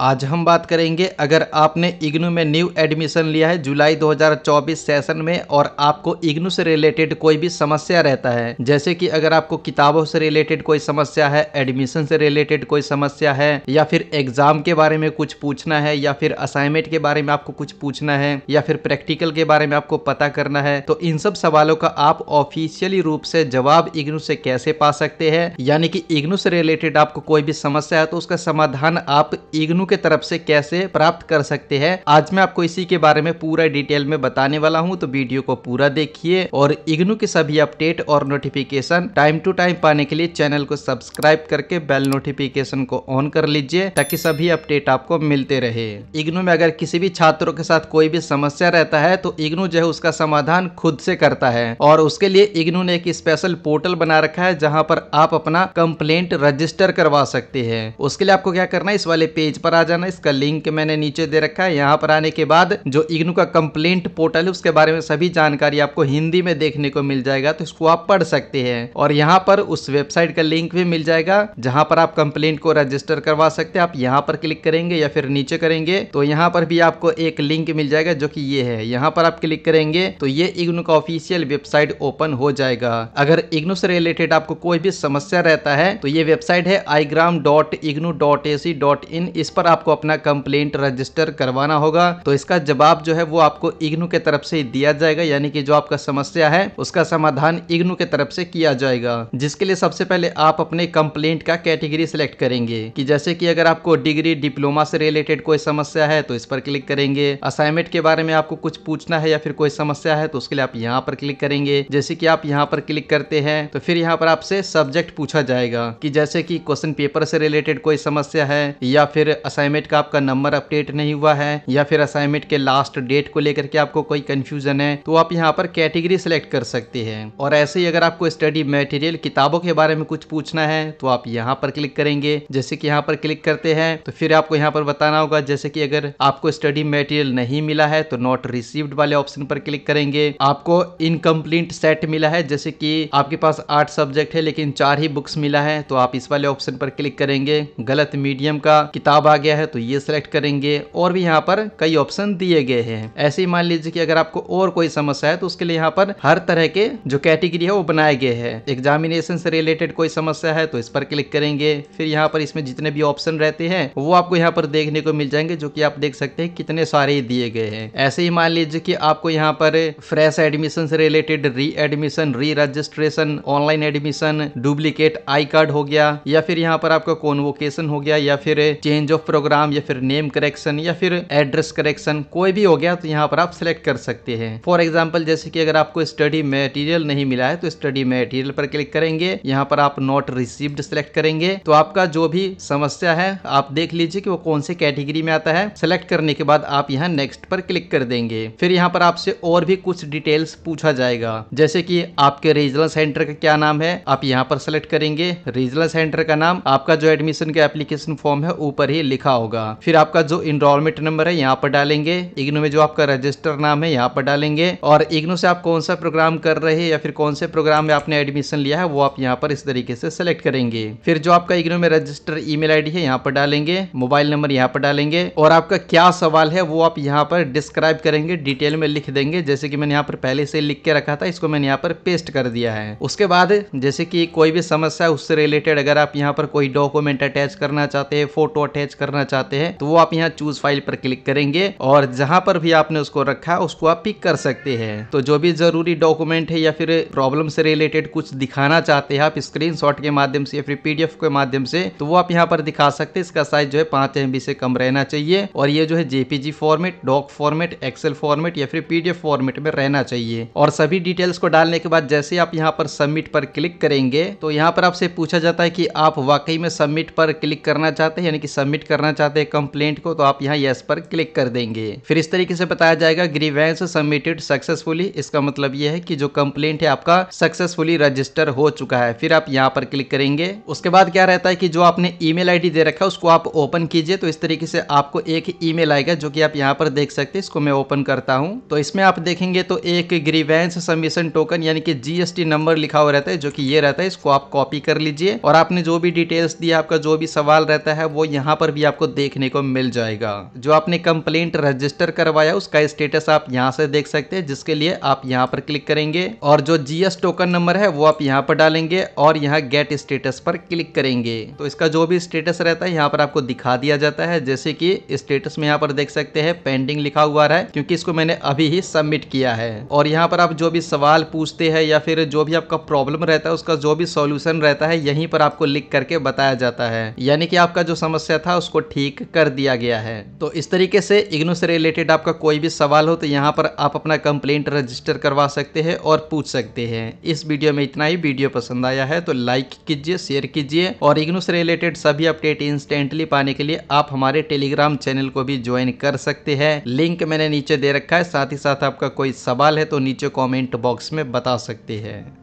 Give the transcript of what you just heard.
आज हम बात करेंगे अगर आपने इग्नू में न्यू एडमिशन लिया है जुलाई 2024 सेशन में और आपको इग्नू से रिलेटेड कोई भी समस्या रहता है जैसे कि अगर आपको किताबों से रिलेटेड कोई समस्या है एडमिशन से रिलेटेड कोई समस्या है या फिर एग्जाम के बारे में कुछ पूछना है या फिर असाइनमेंट के बारे में आपको कुछ पूछना है या फिर प्रैक्टिकल के बारे में आपको पता करना है तो इन सब सवालों का आप ऑफिशियली रूप से जवाब इग्नू से कैसे पा सकते हैं यानी कि इग्नू से रिलेटेड आपको कोई भी समस्या है तो उसका समाधान आप इग्नू दोनों के तरफ से कैसे प्राप्त कर सकते हैं आज मैं आपको इसी के बारे में पूरा डिटेल में बताने वाला हूँ तो वीडियो को पूरा देखिए और इग्नू के सभी अपडेट और नोटिफिकेशन टाइम टू टाइम पाने के लिए चैनल को सब्सक्राइब करके बेल नोटिफिकेशन को ऑन कर लीजिए ताकि सभी अपडेट आपको मिलते रहे इग्नू में अगर किसी भी छात्रों के साथ कोई भी समस्या रहता है तो इग्नू जो है उसका समाधान खुद से करता है और उसके लिए इग्नू ने एक स्पेशल पोर्टल बना रखा है जहाँ पर आप अपना कंप्लेंट रजिस्टर करवा सकते हैं उसके लिए आपको क्या करना है इस वाले पेज पर पर आ जाना इसका लिंक मैंने नीचे दे रखा है यहाँ पर आने के बाद जो इग्नू का कंप्लेंट पोर्टल है उसके बारे में सभी जानकारी आपको हिंदी में देखने को मिल जाएगा तो इसको आप पढ़ सकते हैं और यहाँ पर उस वेबसाइट का लिंक भी मिल जाएगा जहाँ पर आप कंप्लेंट को रजिस्टर करवा सकते हैं आप यहाँ पर क्लिक करेंगे या फिर नीचे करेंगे तो यहाँ पर भी आपको एक लिंक मिल जाएगा जो की ये है यहाँ पर आप क्लिक करेंगे तो ये इग्नू का ऑफिशियल वेबसाइट ओपन हो जाएगा अगर इग्नू से रिलेटेड आपको कोई भी समस्या रहता है तो ये वेबसाइट है igram dot IGNOU dot A C dot in इस पर पर आपको अपना कंप्लेंट रजिस्टर करवाना होगा तो इसका जवाब जो है वो आपको इग्नू के तरफ से दिया जाएगा यानी कि जो आपका समस्या है उसका समाधान इग्नू के तरफ से किया जाएगा जिसके लिए सबसे पहले आप अपने कंप्लेंट का कैटेगरी सिलेक्ट करेंगे कि जैसे कि अगर आपको डिग्री डिप्लोमा से रिलेटेड कोई समस्या है तो इस पर क्लिक करेंगे असाइनमेंट के बारे में आपको कुछ पूछना है या फिर कोई समस्या है तो उसके लिए आप यहाँ पर क्लिक करेंगे जैसे की आप यहाँ पर क्लिक करते हैं तो फिर यहाँ पर आपसे सब्जेक्ट पूछा जाएगा की जैसे की क्वेश्चन पेपर से रिलेटेड कोई समस्या है या फिर असाइनमेंट का आपका नंबर अपडेट नहीं हुआ है या फिर असाइनमेंट के लास्ट डेट को लेकर के आपको कोई कंफ्यूजन है तो आप यहाँ पर कैटेगरी सेलेक्ट कर सकते हैं और ऐसे ही अगर आपको स्टडी मटेरियल किताबों के बारे में कुछ पूछना है तो आप यहाँ पर क्लिक करेंगे जैसे कि यहाँ पर क्लिक करते हैं तो फिर आपको यहाँ पर बताना होगा जैसे कि अगर आपको स्टडी मटेरियल नहीं मिला है तो नॉट रिसीव्ड वाले ऑप्शन पर क्लिक करेंगे आपको इनकम्प्लीट सेट मिला है जैसे कि आपके पास आठ सब्जेक्ट है लेकिन चार ही बुक्स मिला है तो आप इस वाले ऑप्शन पर क्लिक करेंगे गलत मीडियम का किताब आ गया है तो ये सिलेक्ट करेंगे और भी यहाँ पर कई ऑप्शन दिए गए हैं ऐसे ही मान लीजिए कि अगर आपको और कोई समस्या है तो उसके लिए यहाँ पर हर तरह के जो कैटेगरी है वो बनाए गए हैं एग्जामिनेशन से रिलेटेड कोई समस्या है तो इस पर क्लिक करेंगे फिर यहाँ पर इसमें जितने भी ऑप्शन रहते हैं वो आपको यहाँ पर देखने को मिल जाएंगे जो की आप देख सकते हैं कितने सारे दिए गए हैं ऐसे ही मान लीजिए कि आपको यहाँ पर फ्रेश एडमिशन से related re admission re registration online admission duplicate I card हो गया या फिर यहाँ पर आपका कॉन्वोकेशन हो गया या फिर चेंज ऑफ प्रोग्राम या फिर नेम करेक्शन या फिर एड्रेस करेक्शन कोई भी हो गया तो यहाँ पर आप सिलेक्ट कर सकते हैं फॉर एग्जाम्पल जैसे कि अगर आपको स्टडी मेटीरियल नहीं मिला है तो स्टडी मेटीरियल पर क्लिक करेंगे यहाँ पर आप नॉट रिसीव्ड सिलेक्ट करेंगे तो आपका जो भी समस्या है आप देख लीजिए कि वो कौन से कैटेगरी में आता है सेलेक्ट करने के बाद आप यहाँ नेक्स्ट पर क्लिक कर देंगे फिर यहाँ पर आपसे और भी कुछ डिटेल्स पूछा जाएगा जैसे कि आपके रीजनल सेंटर का क्या नाम है आप यहाँ पर सेलेक्ट करेंगे रीजनल सेंटर का नाम आपका जो एडमिशन का एप्लीकेशन फॉर्म है ऊपर ही लिखा लिखा होगा फिर आपका जो इनरोलमेंट नंबर है यहाँ पर डालेंगे इग्नो में जो आपका रजिस्टर नाम है यहाँ पर डालेंगे और इग्नो से आप कौन सा प्रोग्राम कर रहे हैं या फिर कौन से प्रोग्राम में आपने एडमिशन लिया है वो आप यहाँ पर इस तरीके से सिलेक्ट करेंगे फिर जो आपका इग्नो में रजिस्टर ई मेल है यहाँ पर डालेंगे मोबाइल नंबर यहाँ पर डालेंगे और आपका क्या सवाल है वो आप यहाँ पर डिस्क्राइब करेंगे डिटेल में लिख देंगे जैसे कि मैंने यहाँ पर पहले से लिख के रखा था इसको मैंने यहाँ पर पेस्ट कर दिया है उसके बाद जैसे कि कोई भी समस्या उससे रिलेटेड अगर आप यहाँ पर कोई डॉक्यूमेंट अटैच करना चाहते हैं फोटो अटैच करना चाहते हैं तो वो आप यहाँ चूज फाइल पर क्लिक करेंगे और जहां पर भी आपने उसको रखा है उसको आप पिक कर सकते हैं तो जो भी जरूरी डॉक्यूमेंट है या फिर प्रॉब्लम से रिलेटेड कुछ दिखाना चाहते हैं आप स्क्रीन के माध्यम से या फिर पीडीएफ के माध्यम से तो वो आप यहाँ पर दिखा सकते हैं इसका साइज जो है पांच एम से कम रहना चाहिए और ये जो है JPG format doc format excel format या फिर पीडीएफ फॉर्मेट में रहना चाहिए और सभी डिटेल्स को डालने के बाद जैसे आप यहाँ पर सबमिट पर क्लिक करेंगे तो यहाँ पर आपसे पूछा जाता है कि आप वाकई में सबमिट पर क्लिक करना चाहते हैं यानी कि सबमिट करना चाहते हैं कंप्लेंट को तो आप यहाँ यस पर क्लिक कर देंगे फिर इस तरीके से बताया जाएगा ग्रीवेंस सबमिटेड सक्सेसफुली इसका मतलब ये है कि जो कंप्लेंट है आपका सक्सेसफुली रजिस्टर हो चुका है फिर आप यहाँ पर क्लिक करेंगे उसके बाद क्या रहता है कि जो आपने ईमेल आईडी दे रखा है उसको आप ओपन कीजिए तो इस तरीके से आपको एक ईमेल आएगा जो कि आप यहाँ पर देख सकते हैं इसको मैं ओपन करता हूँ तो इसमें आप देखेंगे तो एक ग्रीवेंस सबमिशन टोकन यानी कि जीएसटी नंबर लिखा हुआ रहता है जो की ये रहता है इसको आप कॉपी कर लीजिए और आपने जो भी डिटेल्स दिया आपका जो भी सवाल रहता है वो यहाँ पर भी भी आपको देखने को मिल जाएगा जो आपने कंप्लेंट रजिस्टर करवाया उसका स्टेटस आप यहाँ से देख सकते हैं जिसके लिए आप यहाँ पर क्लिक करेंगे और जो जीएस टोकन नंबर है वो आप यहाँ पर डालेंगे और यहाँ गेट स्टेटस पर क्लिक करेंगे तो इसका जो भी स्टेटस रहता है यहाँ पर आपको दिखा दिया जाता है जैसे की स्टेटस में यहाँ पर देख सकते हैं पेंडिंग लिखा हुआ है क्यूँकी इसको मैंने अभी ही सबमिट किया है और यहाँ पर आप जो भी सवाल पूछते हैं या फिर जो भी आपका प्रॉब्लम रहता है उसका जो भी सोल्यूशन रहता है यहीं पर आपको लिख करके बताया जाता है यानी कि आपका जो समस्या था उसको उसको ठीक कर दिया गया है तो इस तरीके से इग्नो से रिलेटेड आपका कोई भी सवाल हो तो यहाँ पर आप अपना कंप्लेंट रजिस्टर करवा सकते हैं और पूछ सकते हैं इस वीडियो में इतना ही वीडियो पसंद आया है तो लाइक कीजिए शेयर कीजिए और इग्नो से रिलेटेड सभी अपडेट इंस्टेंटली पाने के लिए आप हमारे टेलीग्राम चैनल को भी ज्वाइन कर सकते हैं लिंक मैंने नीचे दे रखा है साथ ही साथ आपका कोई सवाल है तो नीचे कॉमेंट बॉक्स में बता सकते हैं